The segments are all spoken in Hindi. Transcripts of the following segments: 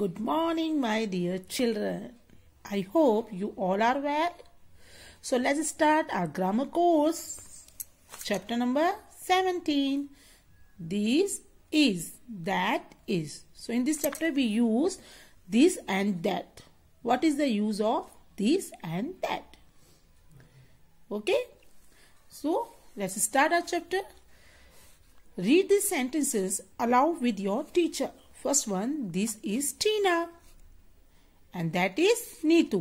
Good morning, my dear children. I hope you all are well. So let's start our grammar course. Chapter number 17. This is, that is. So in this chapter we use this and that. What is the use of this and that? Okay. So let's start our chapter. Read these sentences aloud with your teacher. First one, this is Tina. And that is Neetu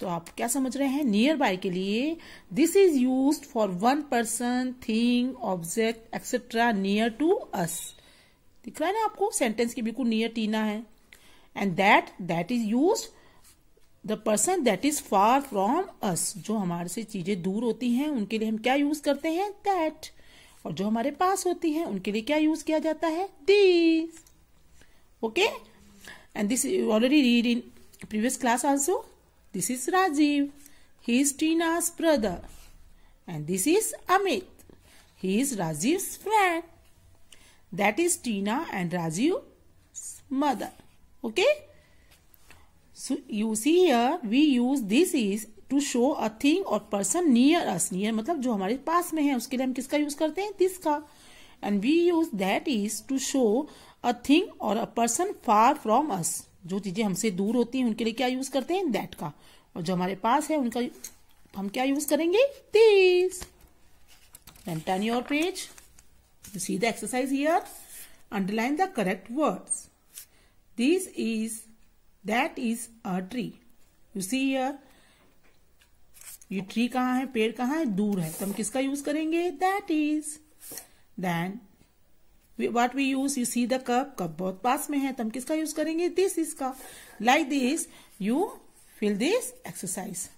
तो आप क्या समझ रहे हैं नियर बाय के लिए this is use for one person thing object etcetera near to us दिख रहा है ना आपको सेंटेंस के बिल्कुल नियर टीना है and that that is use the person that is far from us जो हमारे से चीजें दूर होती हैं उनके लिए हम क्या यूज करते हैं दैट और जो हमारे पास होती है उनके लिए क्या यूज किया जाता है this okay and this already read in previous class also this is Rajiv he is Tina's brother and this is Amit he is Rajiv friend that is Tina and Rajiv mother okay So you see here we use this is to show a thing और पर्सन नियर अस नियर मतलब जो हमारे पास में है उसके लिए हम किसका यूज करते हैं दिस का and we use that is to show a thing और a person far from us जो चीजें हमसे दूर होती हैं उनके लिए क्या यूज करते हैं दैट का और जो हमारे पास है उनका हम क्या यूज करेंगे this then turn your page you see the exercise here underline the correct words this is that is a tree you see here, ये ट्री कहाँ है पेड़ कहाँ है दूर है तो हम किसका यूज करेंगे that is then what we use you see the cup cup बहुत पास में है तो हम किसका यूज करेंगे दिस इज का like this you fill this exercise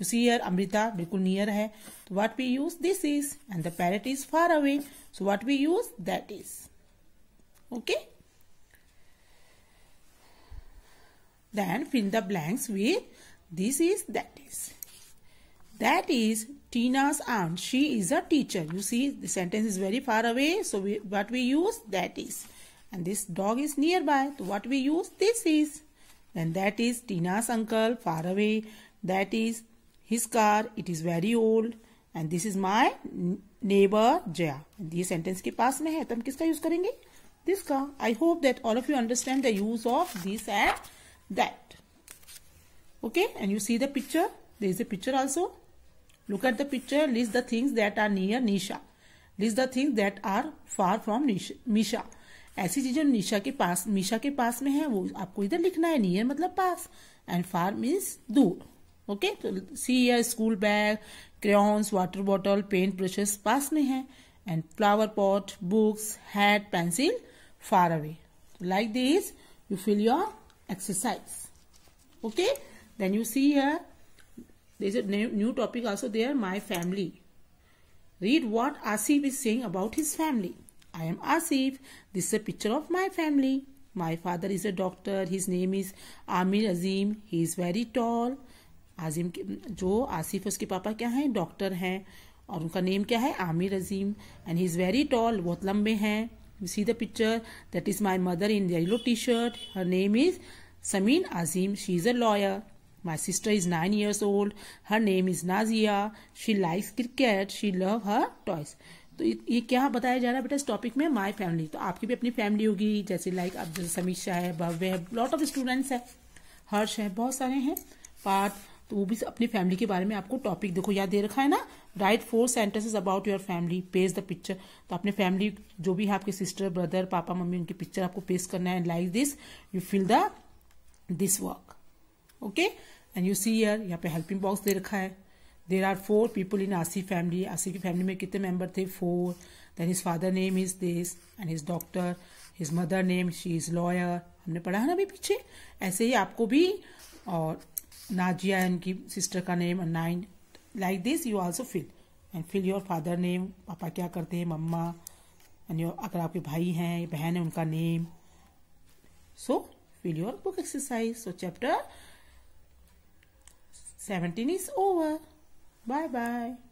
you see here Amrita बिल्कुल नियर है तो what we use this is and the parrot is far away so what we use that is okay Then fill the blanks with this is, that is. That is Tina's aunt. She is a teacher. You see the sentence is very far away. So we, what we use that is. And this dog is nearby. So what we use this is. Then that is Tina's uncle far away. That is his car. It is very old. And this is my neighbor Jaya. This sentence के पास में है तो हम किसका यूज करेंगे this का I hope that all of you understand the use of this and that okay and you see the picture there is a picture also look at the picture list the things that are near nisha list the things that are far from nisha misha ऐसी चीजें निशा के पास मिशा के पास में है वो आपको इधर लिखना है नियर मतलब पास एंड फार मीन्स दूर ओके तो सी या school bag crayons water bottle paint brushes पास में है and flower pot books hat pencil far away like this you fill your exercise okay then you see here there is a new new topic also there my family read what asif is saying about his family i am asif this is a picture of my family my father is a doctor his name is amir azim he is very tall azim jo asif uske papa kya hain doctor hain और उनका नेम क्या है Aamir Azeem and he is very tall बहुत लंबे हैं you see the picture that is my mother in the yellow t-shirt her name is samin azim she is a lawyer my sister is 9 years old her name is nazia she likes cricket she love her toys तो ये क्या बताया जा रहा है बेटा इस टॉपिक में माय फैमिली तो आपकी भी अपनी फैमिली होगी जैसे लाइक अब जैसे समीक्षा है भव्य है लॉट ऑफ स्टूडेंट्स है हर्ष है बहुत सारे हैं पार्थ तो वो भी अपनी फैमिली के बारे में आपको टॉपिक देखो याद दे रखा है ना write four sentences about your family page the picture तो अपने फैमिली जो भी है आपके सिस्टर ब्रदर पापा मम्मी उनकी पिक्चर आपको पेश करना है like this you fill the this work okay and you see here यहाँ पे हेल्पिंग बॉक्स दे रखा है there are four people in Asi family Asi की फैमिली में कितने मेंबर थे four then his father name is this and his doctor his mother name she is lawyer हमने पढ़ा है ना अभी पीछे ऐसे ही आपको भी और नाजिया इनकी सिस्टर का name nine like this you also fill and fill your father name पापा क्या करते हैं मम्मा एंड योर अगर आपके भाई हैं बहन है उनका name so fill your book exercise so chapter seventeen is over bye bye